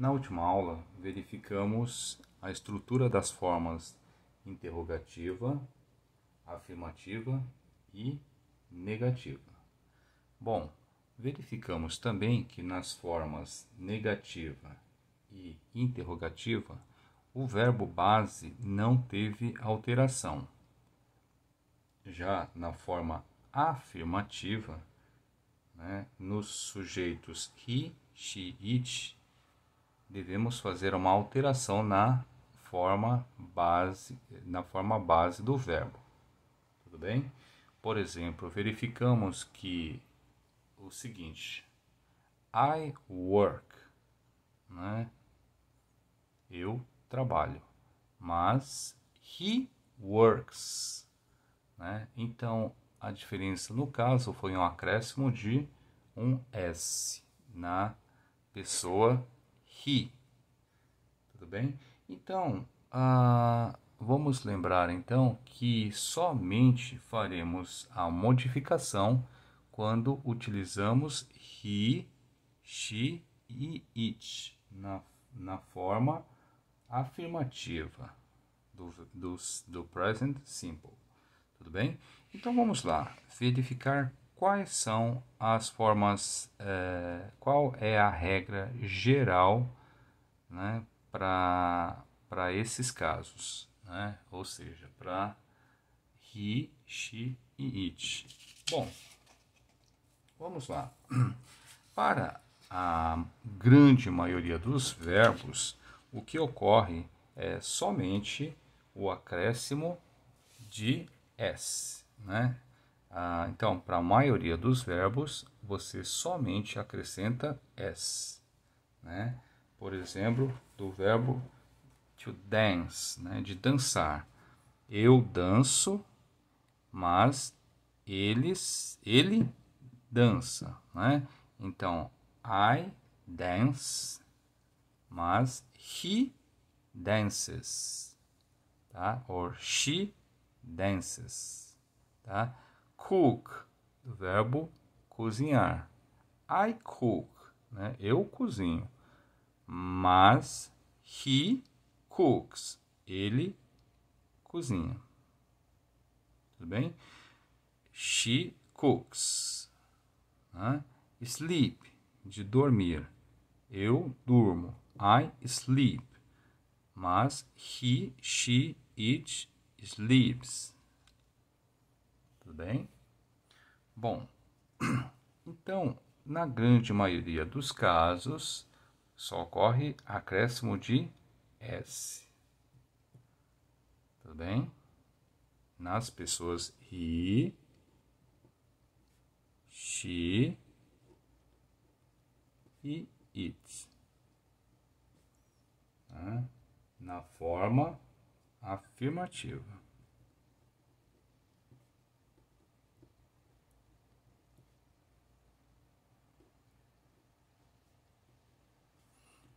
Na última aula, verificamos a estrutura das formas interrogativa, afirmativa e negativa. Bom, verificamos também que nas formas negativa e interrogativa, o verbo base não teve alteração. Já na forma afirmativa, né, nos sujeitos he, she, it devemos fazer uma alteração na forma base, na forma base do verbo. Tudo bem? Por exemplo, verificamos que o seguinte: I work, né? Eu trabalho. Mas he works, né? Então, a diferença no caso foi um acréscimo de um s na pessoa he. Tudo bem? Então, ah, vamos lembrar então que somente faremos a modificação quando utilizamos he, she e it na, na forma afirmativa do, do, do present simple. Tudo bem? Então vamos lá verificar quais são as formas, eh, qual é a regra geral né, para esses casos, né? ou seja, para he, she e it. Bom, vamos lá. Para a grande maioria dos verbos, o que ocorre é somente o acréscimo de s. Né? Ah, então, para a maioria dos verbos, você somente acrescenta s. Né? por exemplo, do verbo to dance, né, de dançar. Eu danço, mas eles, ele dança, né? Então, I dance, mas he dances, tá? Or she dances, tá? Cook, verbo cozinhar. I cook, né? Eu cozinho mas he cooks. Ele cozinha. Tudo bem? She cooks. Né? Sleep, de dormir. Eu durmo. I sleep. Mas he, she, it sleeps. Tudo bem? Bom, então, na grande maioria dos casos, só ocorre acréscimo de S. Tudo bem? Nas pessoas I, she e IT. Né? Na forma afirmativa.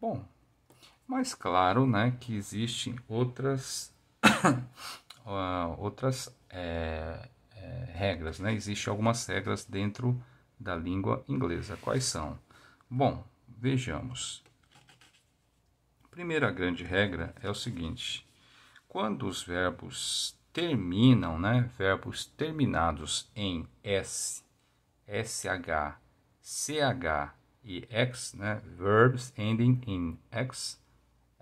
Bom, mas claro né, que existem outras, uh, outras é, é, regras, né? existem algumas regras dentro da língua inglesa. Quais são? Bom, vejamos. Primeira grande regra é o seguinte: quando os verbos terminam, né, verbos terminados em s, sh, ch, e X, né? Verbs ending in X,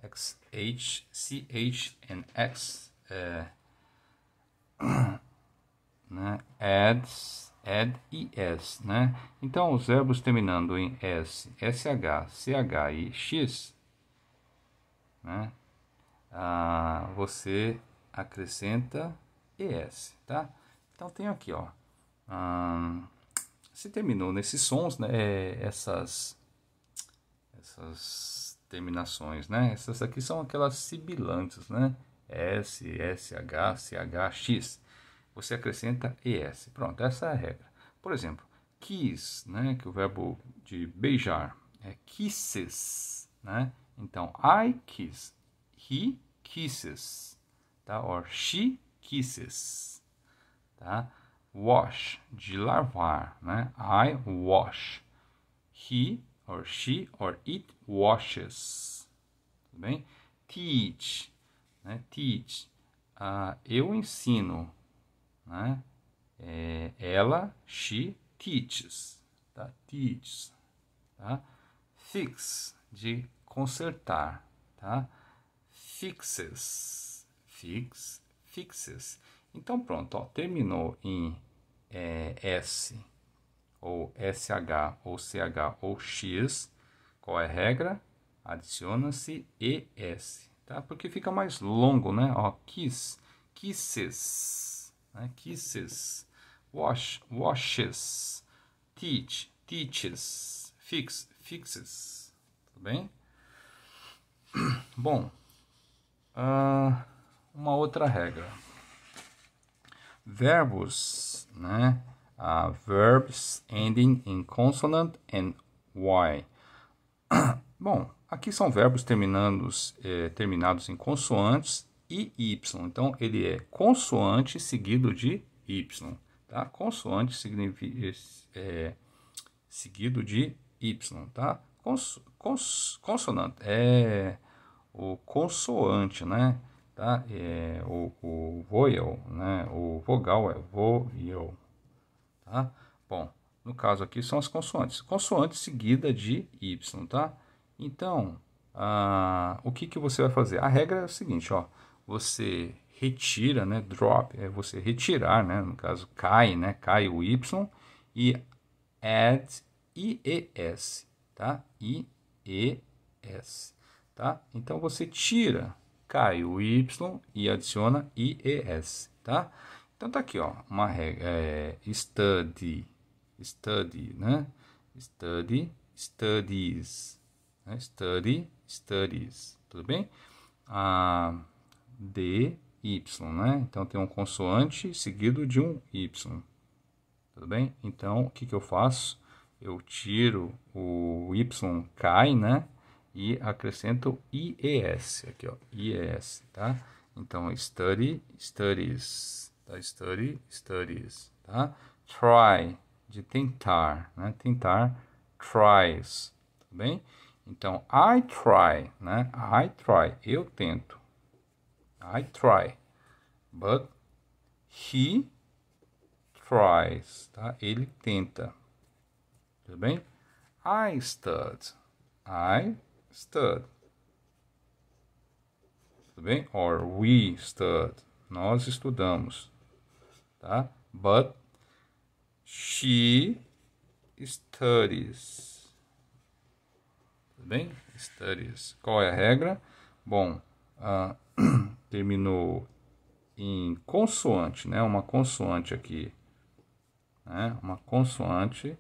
XH, CH and X. É, né? Adds, add e S, né? Então, os verbos terminando em S, SH, CH e X, né? Ah, você acrescenta ES, tá? Então, tenho aqui, ó. Ah, se terminou nesses sons, né? É, essas, essas terminações, né? Essas aqui são aquelas sibilantes, né? S, S, H, CH, X. Você acrescenta ES. Pronto, essa é a regra. Por exemplo, kiss, né? Que é o verbo de beijar é kisses, né? Então, I kiss, he kisses, tá? Or she kisses, tá? wash, de lavar, né? I wash. He or she or it washes. Tudo bem? Teach, né? Teach. Uh, eu ensino, né? É, ela, she teaches, tá? Teaches, tá? Fix, de consertar, tá? Fixes, fix, fixes. Então pronto, ó, terminou em é, S ou SH ou CH ou X, qual é a regra? Adiciona-se ES, tá? Porque fica mais longo, né? Ó, kiss, kisses, né? kisses, wash, washes, teach, teaches, fix, fixes, tudo bem? Bom, uh, uma outra regra. Verbos né? Uh, verbs ending in consonant and y. Bom, aqui são verbos terminados, eh, terminados em consoantes e y. Então, ele é consoante seguido de y. Tá? Consoante significa, é, eh, seguido de y. Tá? Cons, cons, consonante é o consoante, né? tá? É, o, o voyel, né? O vogal é voyel, tá? Bom, no caso aqui são as consoantes. Consoante seguida de Y, tá? Então, ah, o que, que você vai fazer? A regra é o seguinte, ó. Você retira, né? Drop é você retirar, né? No caso, cai, né? Cai o Y e add IES, tá? IES, tá? Então, você tira cai o y e adiciona ies, tá? Então tá aqui, ó, uma regra, é, study, study, né? Study, studies, né? study, studies, tudo bem? A D, Y, né? Então tem um consoante seguido de um Y, tudo bem? Então o que, que eu faço? Eu tiro o Y, cai, né? e acrescento IES, aqui ó, IES, tá? Então, study, studies, tá? Study, studies, tá? Try, de tentar, né? Tentar, tries, tudo tá bem? Então, I try, né? I try, eu tento. I try, but he tries, tá? Ele tenta, tudo bem? I study, I stud. Tudo bem? Or we study, Nós estudamos. Tá? But she studies. Tudo bem? Studies. Qual é a regra? Bom, uh, terminou em consoante, né? Uma consoante aqui. Né? Uma consoante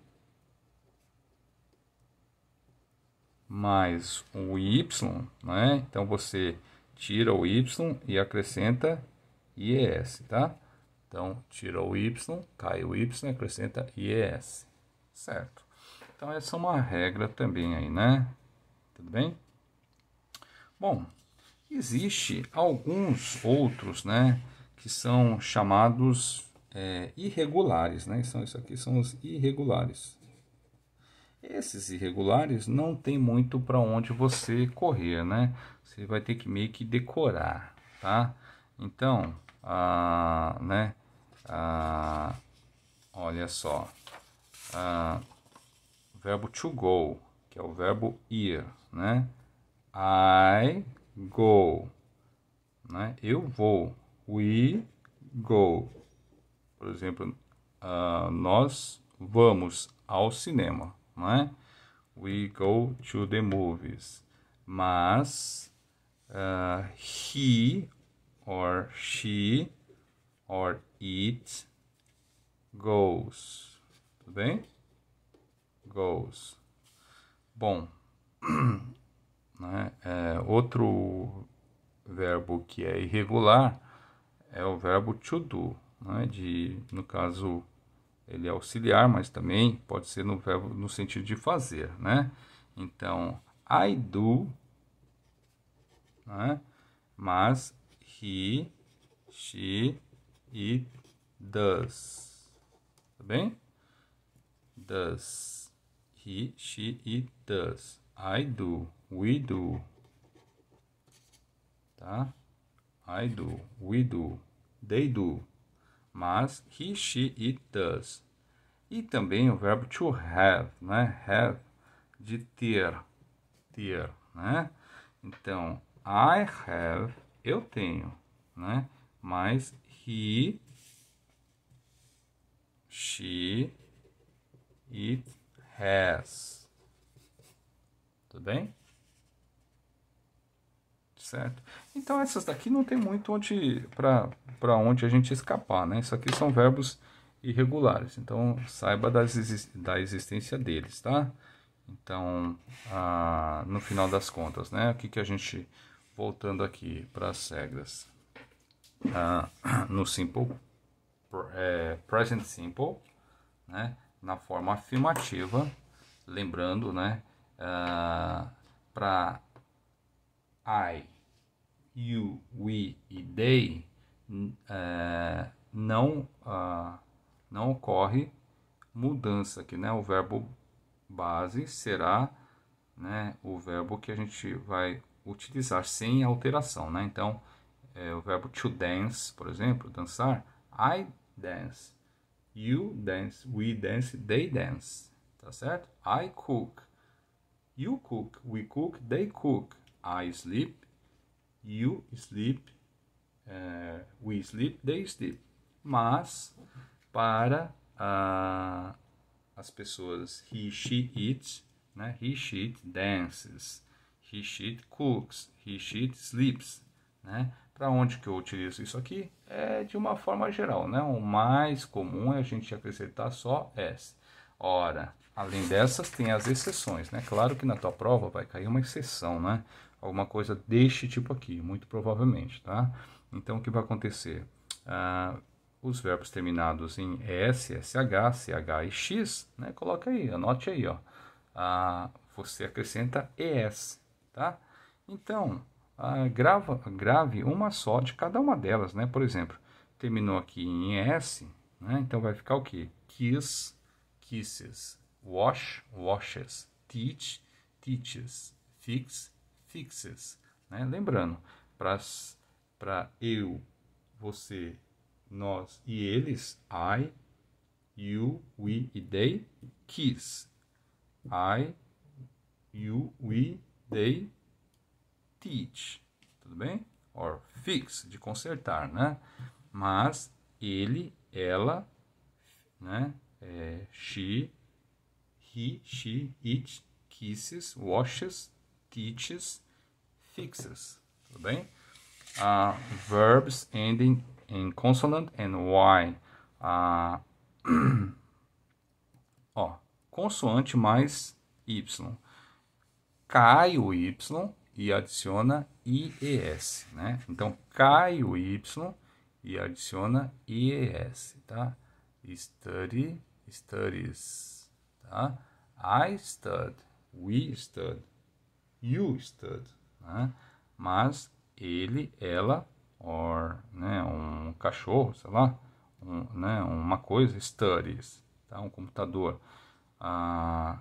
mais o Y, né? Então você tira o Y e acrescenta IES, tá? Então tira o Y, cai o Y, acrescenta IES, certo? Então essa é uma regra também aí, né? Tudo bem? Bom, existe alguns outros, né? Que são chamados é, irregulares, né? São, então, isso aqui são os irregulares. Esses irregulares não tem muito para onde você correr, né? Você vai ter que meio que decorar, tá? Então, ah, né? Ah, olha só. Ah, verbo to go, que é o verbo ir, né? I go, né? Eu vou. We go. Por exemplo, nós vamos ao cinema não é? We go to the movies. Mas uh, he or she or it goes. Tudo bem? Goes. Bom, né? É, outro verbo que é irregular é o verbo to do, né? de, no caso, ele é auxiliar, mas também pode ser no, é, no sentido de fazer, né? Então, I do, né? mas he, she, it, does, tá bem? Does, he, she, it, does, I do, we do, tá? I do, we do, they do, mas he, she, it, does. E também o verbo to have, né? Have, de ter, ter, né? Então, I have, eu tenho, né? Mas he, she, it has. Tudo bem? certo? Então essas daqui não tem muito onde para onde a gente escapar, né? Isso aqui são verbos irregulares, então saiba das, da existência deles, tá? Então, ah, no final das contas, né? O que, que a gente, voltando aqui para as regras, ah, no simple, é, present simple, né? Na forma afirmativa, lembrando, né? Ah, para I you, we e they é, não, não ocorre mudança aqui, né? O verbo base será né, o verbo que a gente vai utilizar sem alteração, né? Então, é, o verbo to dance, por exemplo, dançar, I dance, you dance, we dance, they dance, tá certo? I cook, you cook, we cook, they cook, I sleep, You sleep, uh, we sleep, they sleep. Mas para uh, as pessoas he, she, it, né? he, she dances, he, she cooks, he, she sleeps. Né? Para onde que eu utilizo isso aqui? É de uma forma geral, né? O mais comum é a gente acrescentar só S. Ora, além dessas, tem as exceções, né? Claro que na tua prova vai cair uma exceção, né? alguma coisa deste tipo aqui, muito provavelmente, tá? Então, o que vai acontecer? Ah, os verbos terminados em S, SH, CH e X, né? Coloca aí, anote aí, ó. Ah, você acrescenta ES, tá? Então, ah, grava, grave uma só de cada uma delas, né? Por exemplo, terminou aqui em S, né? Então vai ficar o quê? Kiss, kisses, wash, washes, teach, teaches, fix, fixes, Né? Lembrando, para eu, você, nós e eles, I, you, we e they, kiss. I, you, we, they, teach. Tudo bem? Or fix, de consertar, né? Mas ele, ela, né? É, she, he, she, it, kisses, washes, entities fixas, tudo bem? Uh, verbs ending in consonant and y. Uh, ó, consoante mais y. Cai o y e adiciona IES, né? Então, cai o Y e adiciona IES, tá? Study, studies, tá? I stud, we stud, you stood, né? mas ele, ela, or, né, um cachorro, sei lá, um, né, uma coisa, studies, tá? um computador. Uh,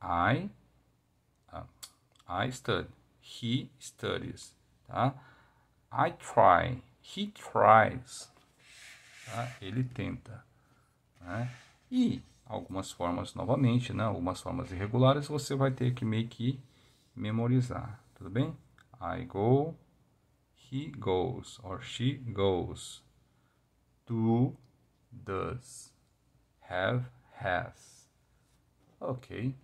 I, uh, I study, he studies, tá? I try, he tries, tá? ele tenta. Né? E algumas formas, novamente, né, algumas formas irregulares, você vai ter que meio que memorizar, tudo bem? I go, he goes, or she goes. Do, does. Have, has. Ok.